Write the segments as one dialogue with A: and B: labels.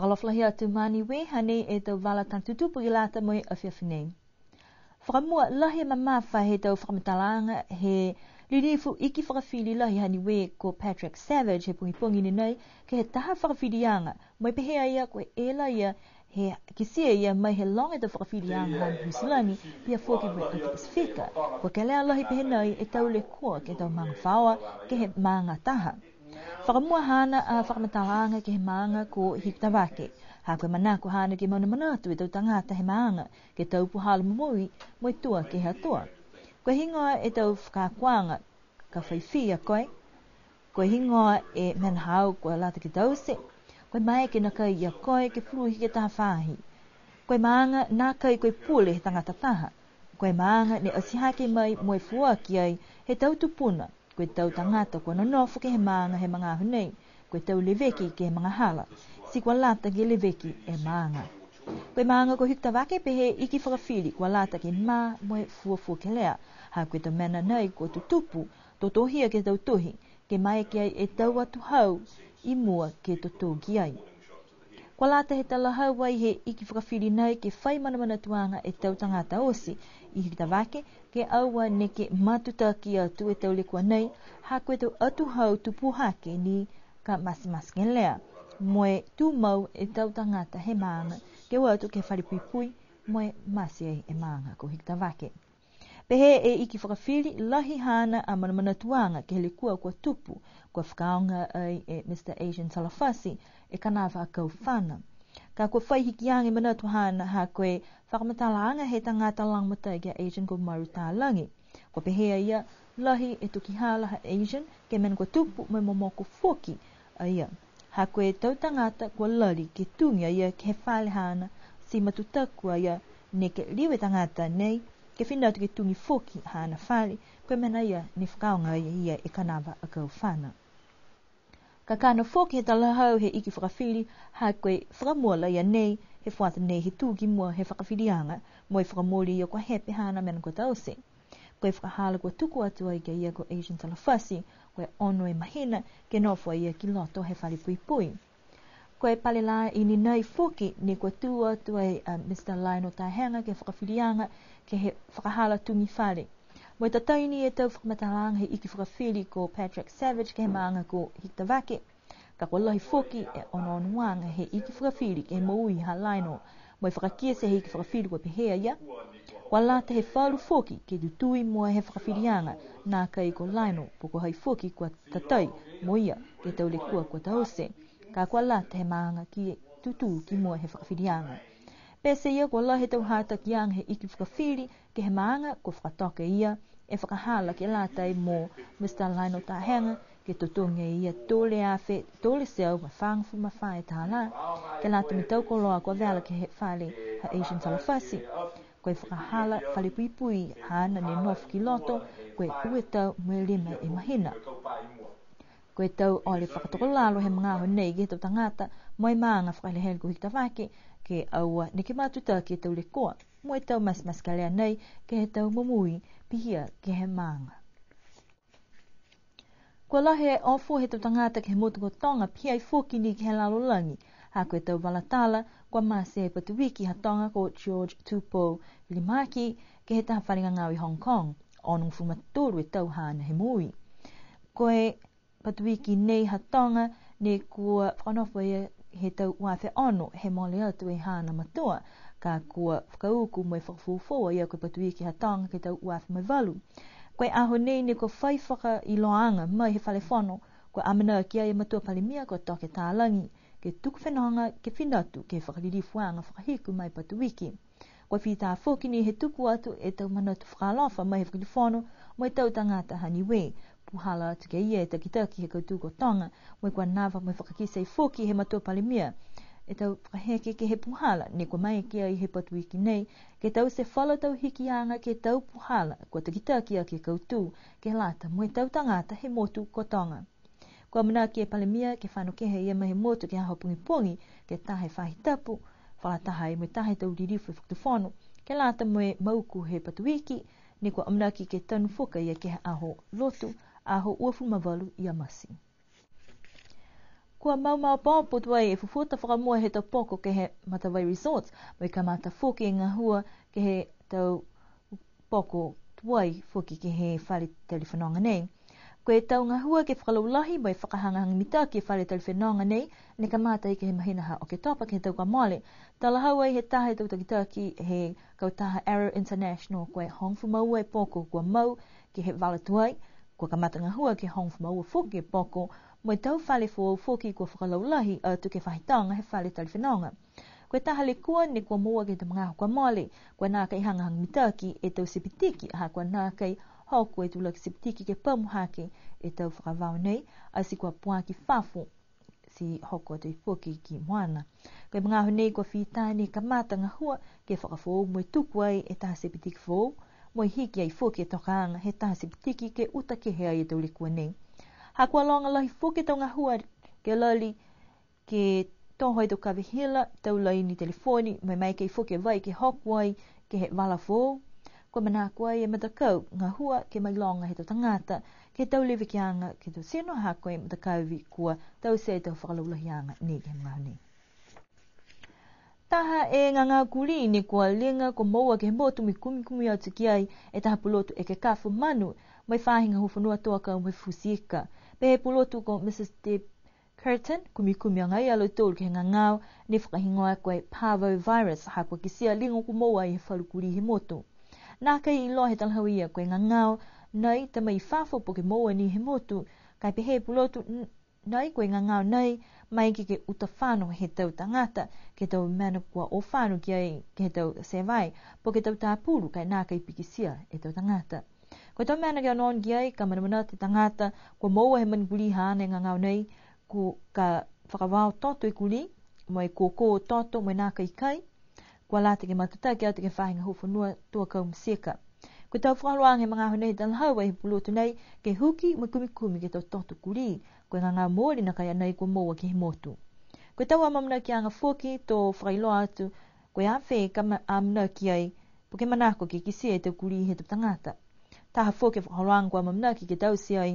A: Whakalofalahi atu mani we hane e tau wala tantu tupu i lata moi a whiawhine. Whakamua lahi ma mawha he tau whakamitalanga he lirifu iki whakawhili lahi hane we ko Patrick Savage he pungi pungi ni nei ke he taha whakawhilianga mai pehea ia koe e la ia he kisia ia mai he longa te whakawhilianga han Husilani pia fwoki mwe a kipis whika ko ke lea lahi pehe nei e tau le kua ke tau mang ke he maanga taha whakamua hana a whakamatawanga ki he maanga ko hita wake. Ha koe manako hana ki mauna manatu e tau tangata he maanga ke tau puhala mamui moi tua ke hatua. Koe hingoa e tau whakakuanga ka whaifia koe. Koe hingoa e menhau koe lata ki tause. Koe mai ke nakai ia koe ke puruhi ke taha whahi. Koe maanga nakai koe pule he tangata taha. Koe maanga ne asihake mai moe fuakiai he tau tupuna koe tau tangata no nofu ke he maanga he mga ahu nei, koe tau leveki ke he mga hala, si kua lata ke leveki e maanga. Koe maanga ko hikta wake pehe iki whakawhiri kua lata ke mā moe fuafua ke lea, ha koe tau mena nei kua tu tupu, to tohia ke tau tohi, ke mai ke ai e tau atu hau i mua ke to tōki ai. Kwa lata he tala hawai he iki whakawhiri nei ke whai mana mana tuanga e tau tangata osi. I hirita wake, ke aua ne ke matutaki atu e tau lekua nei, ha koe tau atu hau tupu hake ni ka masi masi ken lea. Moe tu mau e tau tangata he maanga, ke wātu ke whari pui moe masi ei e maanga ko hirita Hirita wake pehe e iki whakawhiri lahi hana a manamana tuanga ke hele kua kua tupu kua whakaonga ai e Mr. Asian Salafasi e kanawa a kauwhana. Ka kua whai hiki ange mana tuhana ha koe whakamatalaanga he tangata lang matai ki a Asian kua maru tālangi. Kua pehea ia lahi e tuki hala ha Asian ke mena kua tupu mai momoko fuoki a ia. Ha koe tau tangata kua lali ke tungia ia ke whale hana si matutakua ia neke liwe tangata nei ke whina o te tungi fōki hāna whāle, koe mena ia ni whakaonga ia ia e kanawa a kau whāna. Ka kāna fōki he talahau he iki whakawhiri, hā koe whakamuala ia nei, he whāta nei he tūki mua he whakawhirianga, mo i whakamori ia kwa hepe hāna mena kua tause. Koe whakahāla kua tuku atu ai ke ia ko Asian Talafasi, koe ono e mahina ke nofua ia ki loto he whare pui koe pale la i ni nei foki ni koe tua tue uh, Mr. Lionel Tahanga ke whakawhirianga ke he whakahala tungi whare. Mo e ni e tau whakamatalang he iki whakawhiri ko Patrick Savage ke he maanga ko Hikta Ka ko lahi foki e ono onuanga he iki whakawhiri ke maui ha Lionel. Mo e whakakia se he iki whakawhiri ko pehea ia. Wa la te he whalu foki ke du tui mo he whakawhirianga nā kai ko Lionel Poko ko hai foki kua tatai mo ia ke tau le kua kua tause ka kua la te maanga ki e tutu ki mua he whakawhirianga. Pese ia kua la he tau hata ki ang he iki whakawhiri ke he maanga kua whakatoke ia e whakahala ki la tai mō Mr. Lino Tahanga ke tutunga ia tole awhi, tole seo ma whangfu ma whae tā la ke la tami tau kua loa kua wela ke he whale ha Asian Talafasi. Koe whakahala whale pui pui hana ni nofu ki loto koe ue tau mwelema e mahina koe tau o whakatoko lalo he mga ho nei ki tau tangata moe maa ngā whakale helgu hita whake ke aua ni ke mātuta ki tau le koa moe tau mas mas kalea nei ke he tau mamui pihia ke he maanga. Kua lahe o fu he tau tangata ke he mōtuko tonga pia i fuki ni ke he lalo langi ha koe tau walatala kua maase e patuwiki ha tonga ko George Tupo Limaki ke he taha whalinga ngāwi Hong Kong o nung fuma e tau hāna he mōi. Koe patuiki nei hatonga ne kua whanawhaia he tau wāwhi ono he mole atu e hāna matua ka kua whakauku mai whakafuwhoa ia koe patuiki hatonga ke tau wāwhi mai walu Koe aho nei ne ko whaifaka i loanga mai he whale whono koe amena ki aia e matua mia ko toke tālangi ke tuku whenonga ke whinatu ke whakaliri fuanga whakahiku mai patuiki. Koe whi tā fokini he tuku atu e tau manatu whakalofa mai he whakaliri whono mai tau tangata we puhala te ke ia e taki taki he kautu ko tonga, mwe kwa nawa mwe whakakisa i fōki he matua pale mea. E tau whakaheke ke he puhala, ne kwa mai kia i he patu iki nei, ke tau se whala tau hiki anga ke tau puhala, kwa taki taki a ke kautu, ke lata mwe tau tangata he motu ko tonga. Kwa mana ke pale mea, ke whanu ke he ia mahe motu ke aho pungi pungi, ke tahe whahi tapu, whala taha i mwe tahe tau diri i whakutu whanu, ke lata mwe mauku he patu iki, ne kwa amnaki ke tanu fuka ia ke aho lotu, a ho ua fumavalu i a masi. Kua mau mau pao putu e fufuta whakamua he tau poko ke he Matawai Resorts, mai ka mata fuki e ngā hua ke he tau poko tuai fuki ke he whare telefononga nei. Koe tau ngā hua ke whakalaulahi mai whakahangahang mita ke whare telefononga nei, ne ka mata i ke he mahinaha o ke topa ke he tau kwa mole. Tala hau ai he tahe tau taki taki he kautaha Arrow International koe hongfu mau ai poko kua mau ke he vala tuai, Kua kamatanga hua ke hong fuma ua fuki poko, mwe tau fale fo ua fuki kua whakalaulahi a tuke whahitanga he fale talifenonga. Koe taha le kua ne kua mua ke te mga hukua mole, kua nākai hanga hangi mitaki e tau sipitiki a hakua nākai hoko e tula ki sipitiki ke pamu hake e tau whakavau nei, a si kua pua ki fafu si hoko te fuki ki moana. Koe mga hunei kua whitane ka mātanga hua ke whakafou mwe tukuai e taha sipitiki fou, mo ki ai fuke toka anga he tasi tiki ke uta ke hea i tuli kua nei. Ha kua longa lahi fuke tonga hua ke loli ke tohoi tu kawihila tau lai ni telefoni mai mai ke fuke vai ke hokwai ke he wala fō. Kua mana kua e matakau nga hua ke mai longa he tu tangata ke tau lewe ke anga ke tu seno hako e matakau vi kua tau se tau whakalaulahi anga nei ke mga nei taha e nga ngā kuri ni kua lenga ko maua ke mbo tumi kumi kumi au tiki ai e taha pulotu e ke kafu manu mai whāhinga hufanua toa ka umwe fusika. Pe he pulotu ko Mrs. Deb Curtin kumi kumi a ngai alo tolu ke nga ngāo ni whakahingo a koe virus ha kua kisia lingo ku maua i he whalu kuri he motu. Nā kai i lohe talhawi a koe nga ngāo nei te mai whāfo po ke maua ni he motu kai pe he pulotu nei koe nga ngāo nei mai ke ke uta whānau he tau tangata, ke tau mana kua o whānau ki ai ke he tau sevai, po ke tau tāpūru kai nā kai pikisia e tau tangata. Ko tau mana ke anon ki ai, ka manamana te tangata, kua moua he man guli hāne ngā ngau nei, ka whakawao toto i guli, mai kōkō o toto, mai nā kai kai, kua lā te ke matata ki te ke whāhinga hufunua tua kau mseka. Ko tau whakaroa ngai mga hunei dalhau wai he pulotu nei, ke huki mai kumikumi ke tau toto guli, koe ngā mōri na kai anai kua mōua ki himotu. Koe tau amamuna ki anga fōki tō whailoa atu, koe awhē ka amuna ki ai poke manako ki kisi e te kuri he te tangata. Taha fōki whaloan kua amamuna ki ki tau si ai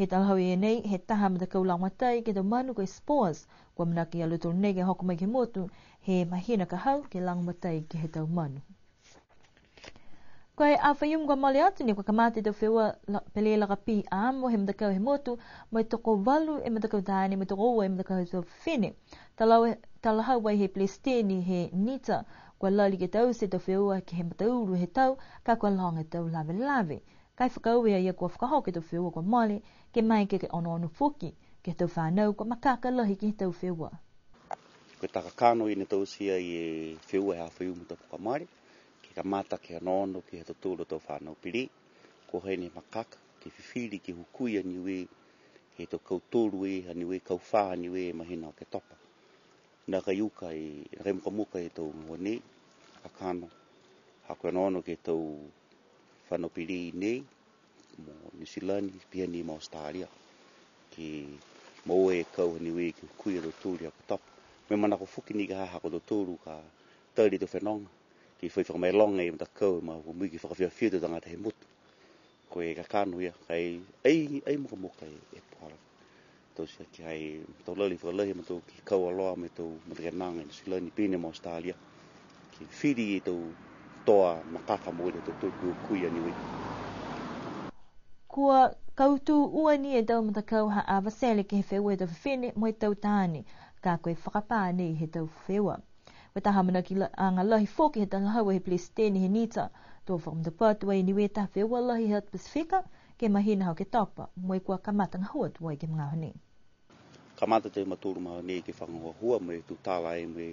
A: he talhau e nei, he taha mata kaulangwa tai ki tau manu koe spores kua amuna ki alu aluto nei ke hoko mai ki motu, he mahina ka hau ki langwa matai ki he tau manu. Koe a whaiung kwa mole atu ni kwa kamate te whewa pelea la pi a amo he mta kau he motu, mai toko walu e mta kau tāne, mai toko ua e mta he tua whene. Talaha wai he pleste ni he nita, kwa lali ke tau se to whewa ke he mta uru he tau, ka kwa langa he tau lave lave. Kai whakaue a ia kwa whakaho ke te whewa kwa mole, ke mai ke ke ono ono fuki, ke te whanau kwa makaka lahi ke he tau whewa.
B: Koe taka kāno i ne tau sia i whewa he a whaiung mta mole, ki ka mata ki anono ki he tutulo tō whānau pili, ko hei ni makaka ki whiwhiri ki hukui aniwe, he tō kautoru e aniwe, ani aniwe e, e mahina o ke topa. Nā ka yuka e, nā ka muka e tō mua ne, ka kāno, ha ko anono ki tō whānau pili ni, mō New Zealand, pia ni mō Australia, ki mō e kau aniwe ki hukui e a tō tūri a topa. Me mana ko fuki ni ka haka tō tūru ka tāri tō whenonga, ki foi fo mai long i mata ko ma o muki ki fo fia fia tanga te mut ko e ka kanu ia kai ai ai mo mo kai e, e pora to se ki ai to lali fo lali mo to ki ko alo me to mo te nang i sila ni pine mo australia ki fidi i to toa makaka mo i to to ku ku ia ni wi
A: kua kautu ua ni e tau mata kau ha awasele ke he whewe da whewhene mo i tau tāne ka koe whakapā nei he tau whewa we taha mana ki a ngā lahi fōki he tanga hawa e he plis tēni he nita. Tō whakam te pātua i ni we taha e whewa lahi he atpasifika, ke mahina hau ke taupa, mwe kua kamata ngā hua tuai ke mga hane.
B: Kamata te maturu mga hane ke whangua hua me tu tāla e me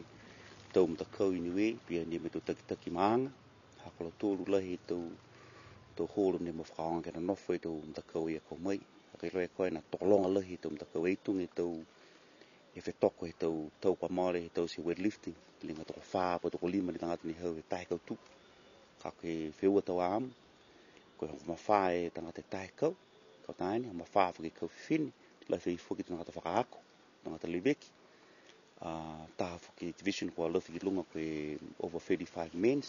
B: tau mta kau i ni we, pia ni me tu takitaki maanga. Hakala tōru lahi tau tō hōrum ni mawhakaonga kena nofoi tau mta kau i a kau mai. Kei roi koe na tōlonga lahi tau mta kau e tungi tau e whetoko he tau taupa maare he tau si weightlifting le toko fa po toko lima le tangata ni hau e tae kau tupu ka ke feu ata am ko ho ma fa e tangata e tae kau ka tani ma fa fo ke kau fin la fe fo ke tangata fa ako tangata le beki a ta fo ke division ko lo fi lunga ke over 35 mens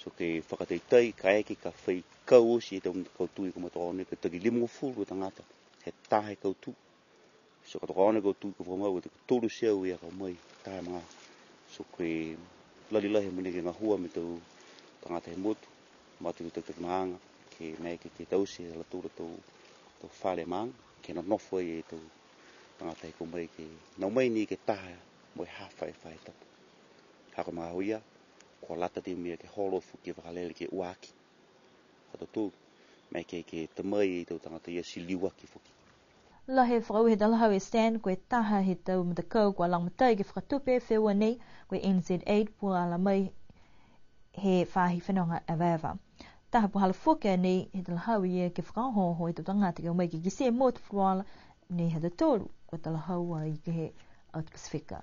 B: so ke fakatai tai ka e ke ka fai ka o si te ka tu ko mo tone ke te limu fu ko e tangata ta he ta he tu so ka tone ko tu ko mo ko te tolu se o e ya ko mai ta ma so koe lali lahi mune ke hua me tau tangata he motu matu tu tuk maanga ke mei ke te tausi la tūra tau tau whare maang ke na nofo e tau tangata he kumare ke nau mai ni ke taha mo e hawhai whai tapu hako mga huia ko lata te mea ke holofu ke whakalele ke uaki hato tū mei ke ke tamai e tau tangata ia si liwaki fuki
A: la he whau he dalahau e stan koe taha he tau mta kau kwa lang matai ke whakatupe whewa nei koe NZ8 pua ala mai he whahi whanonga a e wewa. Taha puhala whuka nei he dalahau e ge whakaho ho i tau tangata ke umai ke se e mot fruala nei he tatoru koe dalahau a i ke he out Pacifica.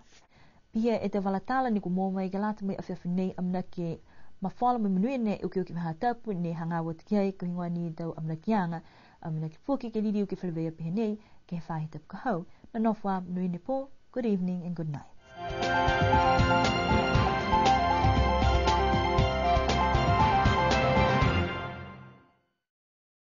A: Pia e te walatala ni ku mōma i ke lata mai awhiawhi nei amna ke ma whala mai manuia nei uke uke maha tapu nei hangawa tukiai ko hingwa ni tau amna kianga amna ki pōki ke lidi uke whalewea pehe nei Kefahitap Kaho, Manofwa Muinipo, good evening and good night.